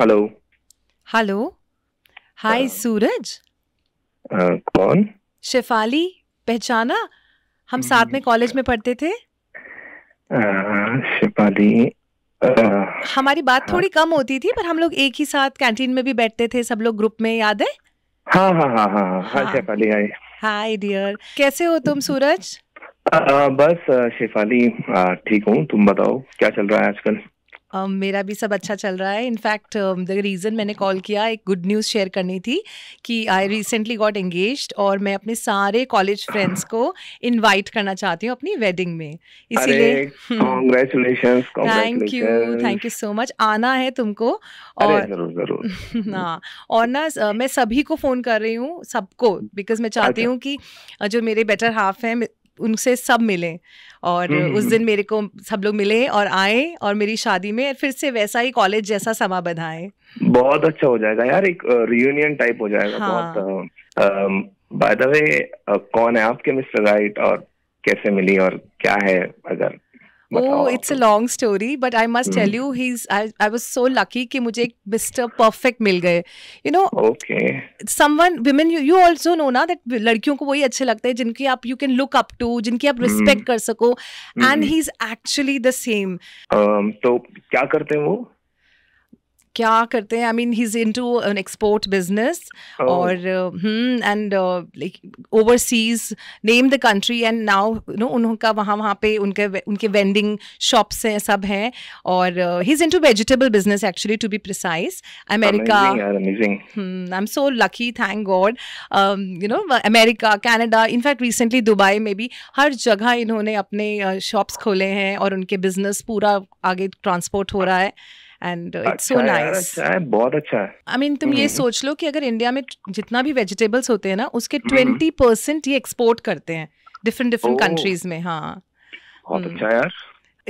Hello hello hi सूरज कौन शेफाली पहचाना हम साथ में कॉलेज में पढ़ते थे शेफाली uh, uh, हमारी बात हाँ। थोड़ी कम होती थी पर हम लोग एक ही साथ कैंटीन में भी बैठते थे सब लोग ग्रुप में याद है शेफाली हाय हाय डियर कैसे हो तुम सूरज आ, uh, बस शेफाली ठीक हूँ तुम बताओ क्या चल रहा है आजकल Um, मेरा भी सब अच्छा चल रहा है इनफैक्ट द रीज़न मैंने कॉल किया एक गुड न्यूज़ शेयर करनी थी कि आई रिसेंटली गॉट एंगेज और मैं अपने सारे कॉलेज फ्रेंड्स को इनवाइट करना चाहती हूँ अपनी वेडिंग में इसीलिए thank you thank you so much आना है तुमको हाँ, और ना और ना मैं सभी को फ़ोन कर रही हूँ सबको बिकॉज मैं चाहती अच्छा। हूँ कि जो मेरे बेटर हाफ हैं उनसे सब मिले और हम्म, उस हम्म, दिन हम्म। मेरे को सब लोग मिले और आए और मेरी शादी में फिर से वैसा ही कॉलेज जैसा समा बधाए बहुत अच्छा हो जाएगा यार एक रियूनियन टाइप हो जाएगा हाँ। बहुत बाय द वे कौन है आपके मिस्टर राइट और कैसे मिली और क्या है अगर Oh, uh, it's a long story, but I must tell hmm. you, he's I, I was so lucky कि मुझे एक मिस्टर परफेक्ट मिल गए you know okay someone women you you also know ना दैट लड़कियों को वही अच्छे लगते हैं जिनकी आप you can look up to जिनकी आप रिस्पेक्ट hmm. कर सको and he is actually the same तो क्या करते हैं वो क्या करते हैं I mean he is into an export business और and like overseas name the country and now no उनका वहाँ वहाँ पे उनके उनके वेंडिंग शॉप्स हैं सब हैं और he is into vegetable business actually to be precise America I am so lucky thank God you know America Canada in fact recently Dubai में भी हर जगह इन्होंने अपने शॉप्स uh, खोले हैं और उनके बिजनेस पूरा आगे ट्रांसपोर्ट हो रहा है एंड इट्स सो नाइस बहुत अच्छा आई I मीन mean, तुम ये हम्म। सोच लो कि अगर इंडिया में जितना भी वेजिटेबल्स होते हैं ना उसके ट्वेंटी हम्म। परसेंट ये एक्सपोर्ट करते हैं डिफरेंट डिफरेंट कंट्रीज में हाँ हम्म। अच्छा यार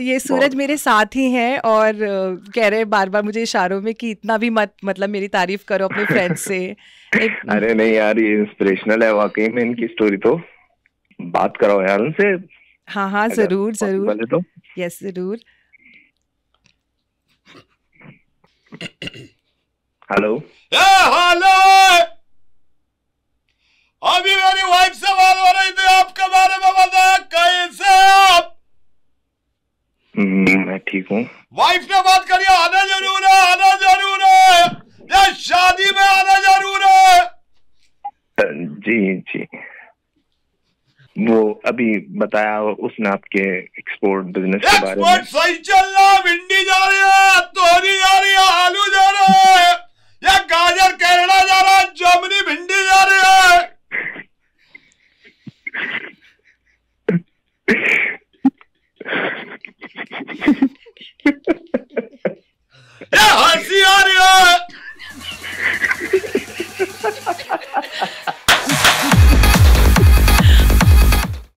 ये सूरज मेरे साथ ही हैं और कह रहे बार बार मुझे इशारों में कि इतना भी मत मतलब मेरी तारीफ करो अपने फ्रेंड्स से एक... अरे नहीं यार ये इंस्पिरेशनल है वाकई में इनकी स्टोरी तो बात कराओ यार उनसे हाँ हाँ जरूर जरूर तो जरूर, जरूर हेलो हेलो अभी मेरी वाइफ बात हो रही थी आपके बारे में बताया कैसे आप हम्म, मैं ठीक हूँ वाइफ ने बात करी आना जरूर है आना जरूर है या शादी में आना जरूर है जी जी वो अभी बताया उसने आपके एक्सपोर्ट बिजनेस के बारे में सही चल रहा や、はしあるよ